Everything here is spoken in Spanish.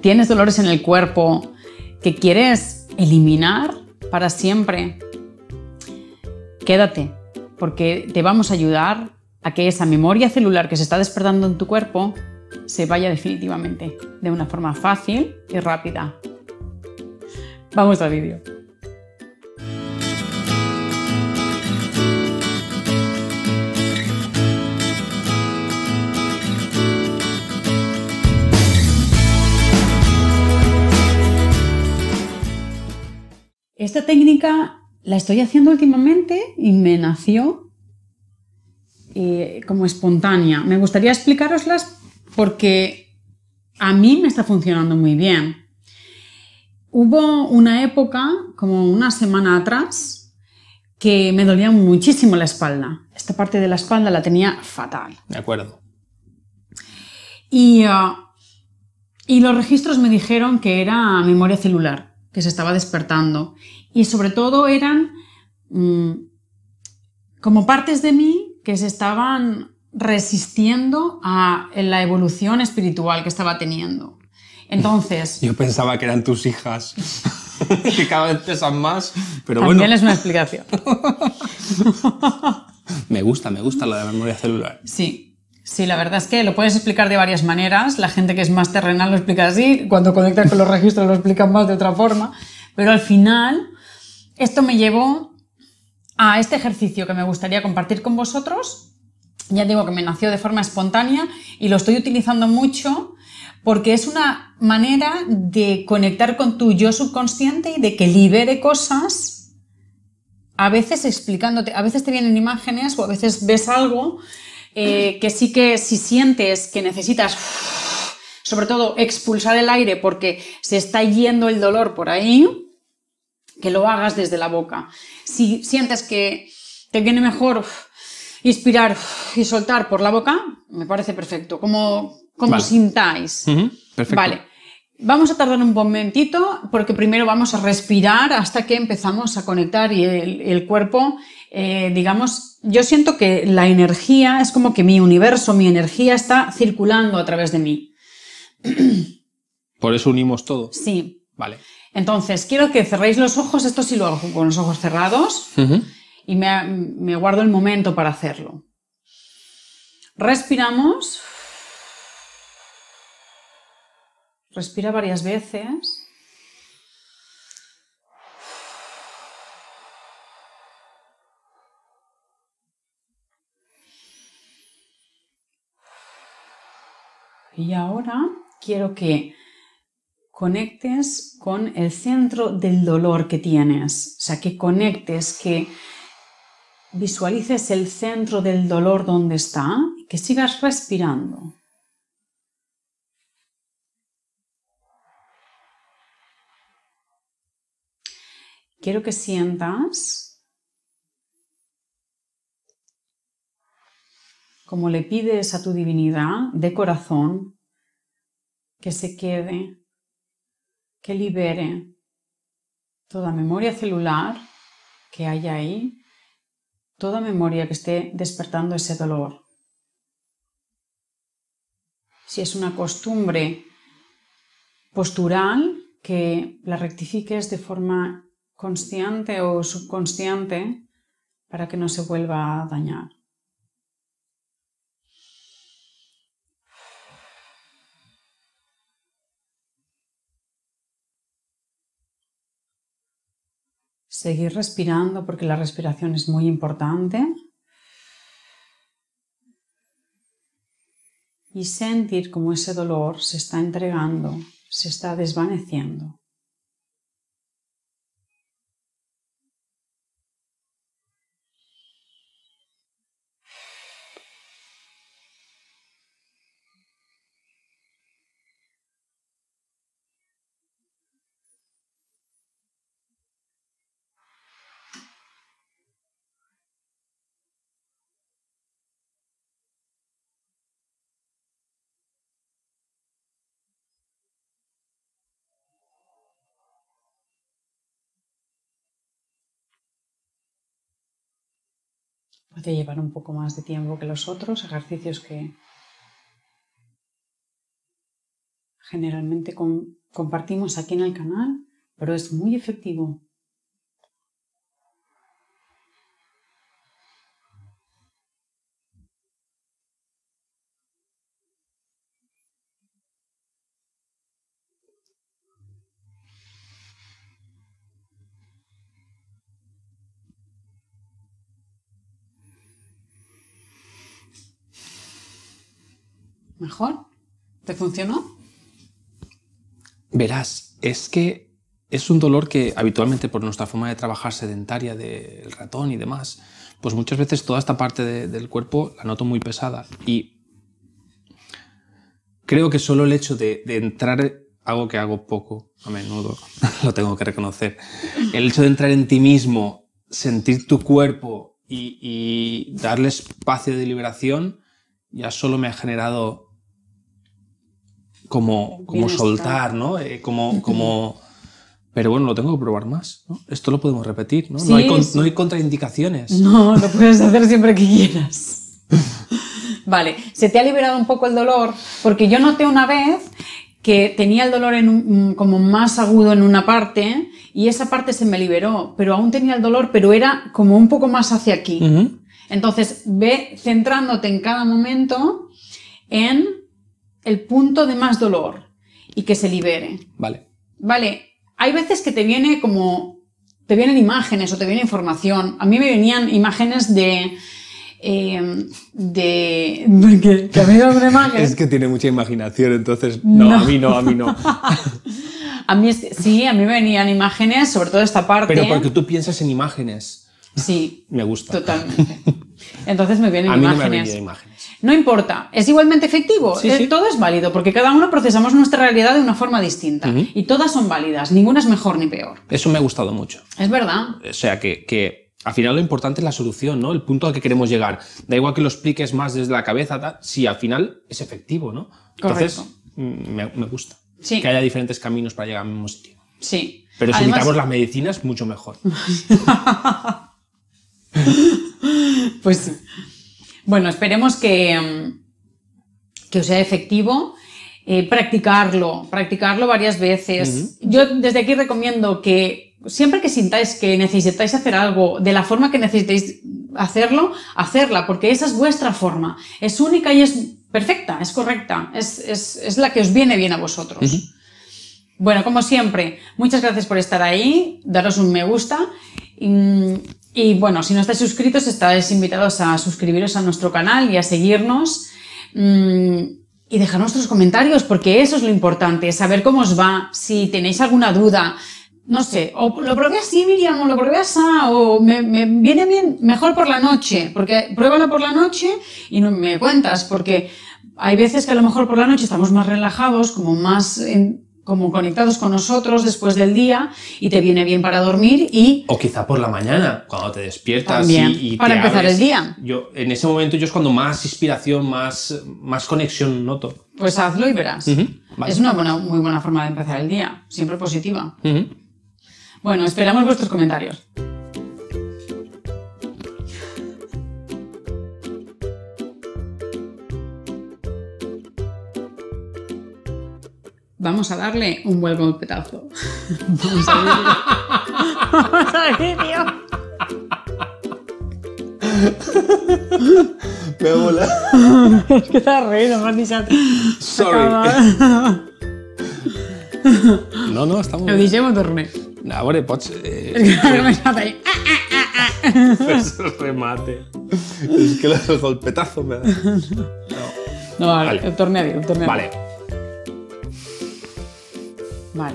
tienes dolores en el cuerpo que quieres eliminar para siempre, quédate, porque te vamos a ayudar a que esa memoria celular que se está despertando en tu cuerpo se vaya definitivamente, de una forma fácil y rápida. Vamos al vídeo. técnica la estoy haciendo últimamente y me nació eh, como espontánea. Me gustaría explicaroslas porque a mí me está funcionando muy bien. Hubo una época, como una semana atrás, que me dolía muchísimo la espalda. Esta parte de la espalda la tenía fatal. De acuerdo. Y, uh, y los registros me dijeron que era memoria celular, que se estaba despertando y sobre todo eran mm, como partes de mí que se estaban resistiendo a la evolución espiritual que estaba teniendo. Entonces... Yo pensaba que eran tus hijas, que cada vez pesan más, pero También es una explicación. me gusta, me gusta la de memoria celular. Sí, Sí, la verdad es que lo puedes explicar de varias maneras. La gente que es más terrenal lo explica así, cuando conectas con los registros lo explican más de otra forma. Pero al final, esto me llevó a este ejercicio que me gustaría compartir con vosotros. Ya digo que me nació de forma espontánea y lo estoy utilizando mucho porque es una manera de conectar con tu yo subconsciente y de que libere cosas a veces explicándote, a veces te vienen imágenes o a veces ves algo eh, que sí que si sientes que necesitas, sobre todo, expulsar el aire porque se está yendo el dolor por ahí, que lo hagas desde la boca. Si sientes que te viene mejor inspirar y soltar por la boca, me parece perfecto, como, como sintáis. Perfecto. Vale. Vamos a tardar un momentito porque primero vamos a respirar hasta que empezamos a conectar y el, cuerpo, eh, digamos, yo siento que la energía es como que mi universo, mi energía está circulando a través de mí. Por eso unimos todo. Sí. Vale. Entonces, quiero que cerréis los ojos, esto sí lo hago con los ojos cerrados, y me guardo el momento para hacerlo. Respiramos. Respira varias veces. Y ahora quiero que conectes con el centro del dolor que tienes, o sea, que conectes, que visualices el centro del dolor donde está, que sigas respirando. Quiero que sientas como le pides a tu divinidad de corazón que se quede que libere toda memoria celular que haya ahí, toda memoria que esté despertando ese dolor. Si es una costumbre postural, que la rectifiques de forma consciente o subconsciente para que no se vuelva a dañar. Seguir respirando porque la respiración es muy importante. Y sentir cómo ese dolor se está entregando, se está desvaneciendo. Puede llevar un poco más de tiempo que los otros, ejercicios que generalmente compartimos aquí en el canal, pero es muy efectivo mejor. ¿Te funcionó? Verás, es que es un dolor que habitualmente por nuestra forma de trabajar sedentaria del ratón y demás, pues muchas veces toda esta parte del cuerpo la noto muy pesada. Y creo que solo el hecho de, entrar, algo que hago poco a menudo, lo tengo que reconocer, el hecho de entrar en ti mismo, sentir tu cuerpo y darle espacio de liberación, ya solo me ha generado como, soltar, ¿no? Eh, como, como... Pero bueno, lo tengo que probar más. Esto lo podemos repetir, ¿no? no, hay contraindicaciones. No, lo puedes hacer siempre que quieras. Vale, se te ha liberado un poco el dolor, porque yo noté una vez que tenía el dolor en como más agudo en una parte y esa parte se me liberó, pero aún tenía el dolor, pero era como un poco más hacia aquí. Entonces, ve centrándote en cada momento en el punto de más dolor y que se libere. Vale. Vale. Hay veces que te viene como, te vienen imágenes o te viene información. A mí me venían imágenes de, eh, de... a mí es que tiene mucha imaginación, entonces... No, a mí no, a mí no. a mí sí, a mí me venían imágenes, sobre todo esta parte. Pero porque tú piensas en imágenes. Sí. me gusta. Totalmente. Entonces me vienen imágenes. No importa, es igualmente efectivo, eh, todo es válido, porque cada uno procesamos nuestra realidad de una forma distinta y todas son válidas, ninguna es mejor ni peor. Eso me ha gustado mucho. Es verdad. O sea, que, al final lo importante es la solución, ¿no? El punto al que queremos llegar. Da igual que lo expliques más desde la cabeza, si al final es efectivo, ¿no? Entonces, mm, me, gusta que haya diferentes caminos para llegar al mismo sitio. Sí. Pero si quitamos las medicinas, mucho mejor. pues bueno, esperemos que, mm, que os sea efectivo. Eh, practicarlo, practicarlo varias veces. Yo desde aquí recomiendo que siempre que sintáis que necesitáis hacer algo de la forma que necesitéis hacerlo, hacerla, porque esa es vuestra forma. Es única y es perfecta, es correcta, es, la que os viene bien a vosotros. Bueno, como siempre, muchas gracias por estar ahí, daros un me gusta. Mm, y bueno, si no estáis suscritos, estáis invitados a suscribiros a nuestro canal y a seguirnos mm, y dejar nuestros comentarios, porque eso es lo importante, saber cómo os va, si tenéis alguna duda, no sé, o lo probé así, Miriam, o lo probé así, o me, viene bien mejor por la noche, porque pruébalo por la noche y no me cuentas, porque hay veces que a lo mejor por la noche estamos más relajados, como más en, como conectados con nosotros después del día y te viene bien para dormir y... O quizá por la mañana, cuando te despiertas También, y, y, Para empezar el día. Yo, en ese momento yo es cuando más inspiración, más, más conexión noto. Pues hazlo y verás. Es una buena, muy buena forma de empezar el día, siempre positiva. Bueno, esperamos vuestros comentarios. vamos a darle un buen golpetazo. vamos a ver. vamos a tío. Me mola. es que estás reído, me has dicho. Sorry. no, no, estamos. ¿Lo dijimos o Ahora No, hombre, pots... Eh... que no me ahí. Ah, ah, ah, el remate. Es que el golpetazo me da... No, no vale. torne a dir, torne a Vale. มัน